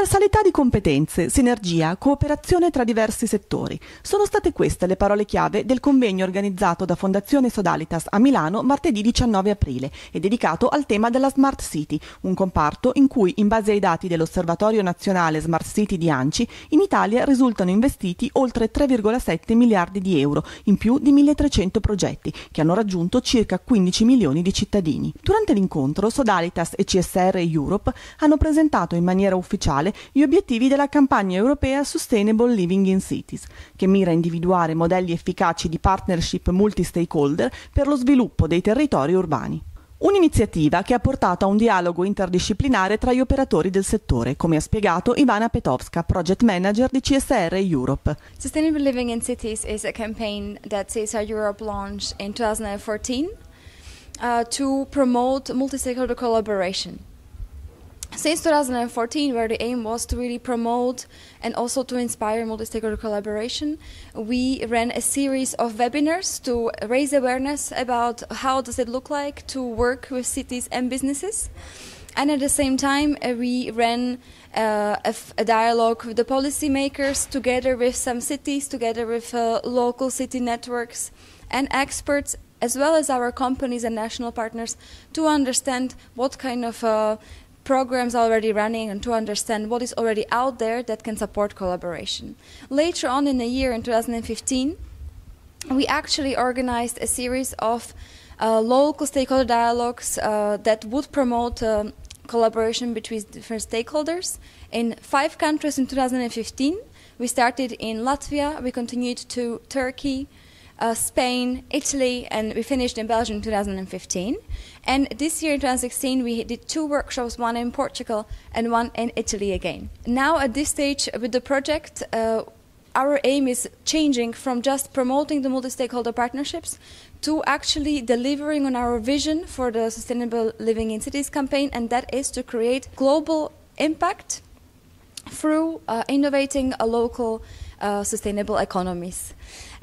Trasversalità di competenze, sinergia, cooperazione tra diversi settori. Sono state queste le parole chiave del convegno organizzato da Fondazione Sodalitas a Milano martedì 19 aprile e dedicato al tema della Smart City, un comparto in cui, in base ai dati dell'Osservatorio Nazionale Smart City di ANCI, in Italia risultano investiti oltre 3,7 miliardi di euro, in più di 1.300 progetti, che hanno raggiunto circa 15 milioni di cittadini. Durante l'incontro, Sodalitas e CSR Europe hanno presentato in maniera ufficiale nazionale gli obiettivi della campagna europea Sustainable Living in Cities, che mira a individuare modelli efficaci di partnership multi-stakeholder per lo sviluppo dei territori urbani. Un'iniziativa che ha portato a un dialogo interdisciplinare tra gli operatori del settore, come ha spiegato Ivana Petowska, project manager di CSR Europe. Sustainable Living in Cities is a campaign that CSR Europe launched in 2014 uh, to promote multi-stakeholder collaboration. Since 2014, where the aim was to really promote and also to inspire multi-stakeholder collaboration, we ran a series of webinars to raise awareness about how does it look like to work with cities and businesses. And at the same time, uh, we ran uh, a, dialogue with the policymakers together with some cities, together with uh, local city networks and experts as well as our companies and national partners to understand what kind of uh, programs already running and to understand what is already out there that can support collaboration. Later on in the year, in 2015, we actually organized a series of uh, local stakeholder dialogues uh, that would promote um, collaboration between different stakeholders in five countries in 2015. We started in Latvia, we continued to Turkey, uh, Spain, Italy, and we finished in Belgium in 2015. And this year in 2016, we did two workshops, one in Portugal and one in Italy again. Now at this stage with the project, uh, our aim is changing from just promoting the multi-stakeholder partnerships to actually delivering on our vision for the Sustainable Living in Cities campaign, and that is to create global impact through uh, innovating a local uh, sustainable economies.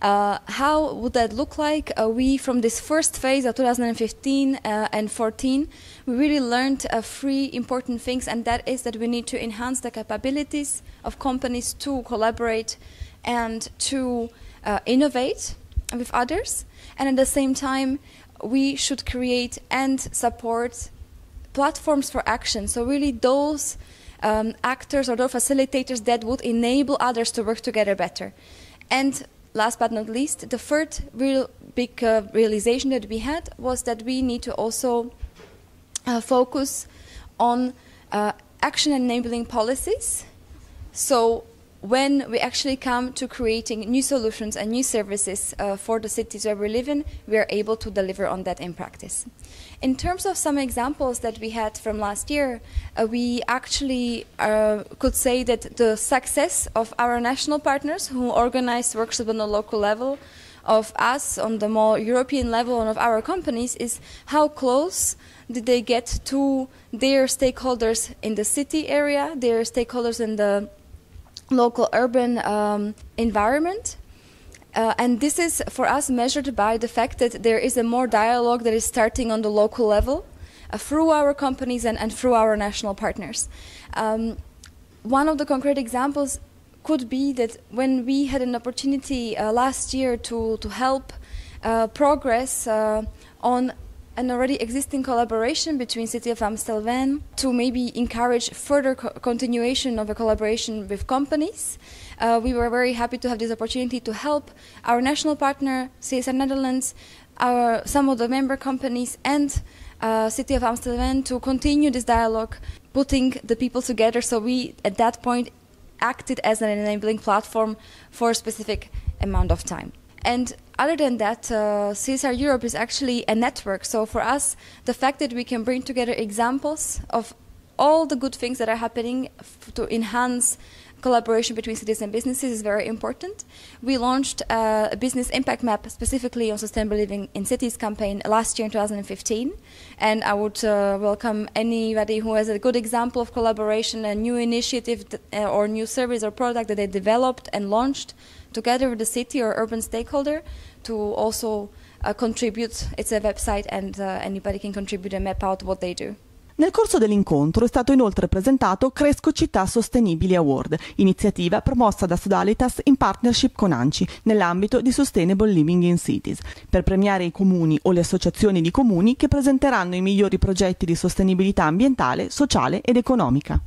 Uh, how would that look like? Uh, we, from this first phase of 2015 uh, and 14, we really learned uh, three important things, and that is that we need to enhance the capabilities of companies to collaborate and to uh, innovate with others, and at the same time, we should create and support platforms for action. So, really, those um, actors or facilitators that would enable others to work together better. And last but not least, the third real big uh, realization that we had was that we need to also uh, focus on uh, action enabling policies. So when we actually come to creating new solutions and new services uh, for the cities where we live in, we are able to deliver on that in practice. In terms of some examples that we had from last year, uh, we actually uh, could say that the success of our national partners who organized workshops on the local level, of us on the more European level and of our companies is how close did they get to their stakeholders in the city area, their stakeholders in the local urban um, environment. Uh, and this is for us measured by the fact that there is a more dialogue that is starting on the local level uh, through our companies and, and, through our national partners. Um, one of the concrete examples could be that when we had an opportunity uh, last year to, to help uh, progress uh, on an already existing collaboration between City of Amstelveen to maybe encourage further co continuation of a collaboration with companies. Uh, we were very happy to have this opportunity to help our national partner, CSR Netherlands, our, some of the member companies and uh, City of Amsterdam to continue this dialogue, putting the people together. So we, at that point, acted as an enabling platform for a specific amount of time. And other than that, uh, CSR Europe is actually a network. So for us, the fact that we can bring together examples of all the good things that are happening to enhance collaboration between cities and businesses is very important. We launched uh, a business impact map specifically on sustainable living in cities campaign last year in 2015. And I would uh, welcome anybody who has a good example of collaboration, a new initiative uh, or new service or product that they developed and launched together with the city or urban stakeholder to also uh, contribute. It's a website and uh, anybody can contribute and map out what they do. Nel corso dell'incontro è stato inoltre presentato Cresco Città Sostenibili Award, iniziativa promossa da Sodalitas in partnership con ANCI nell'ambito di Sustainable Living in Cities, per premiare i comuni o le associazioni di comuni che presenteranno i migliori progetti di sostenibilità ambientale, sociale ed economica.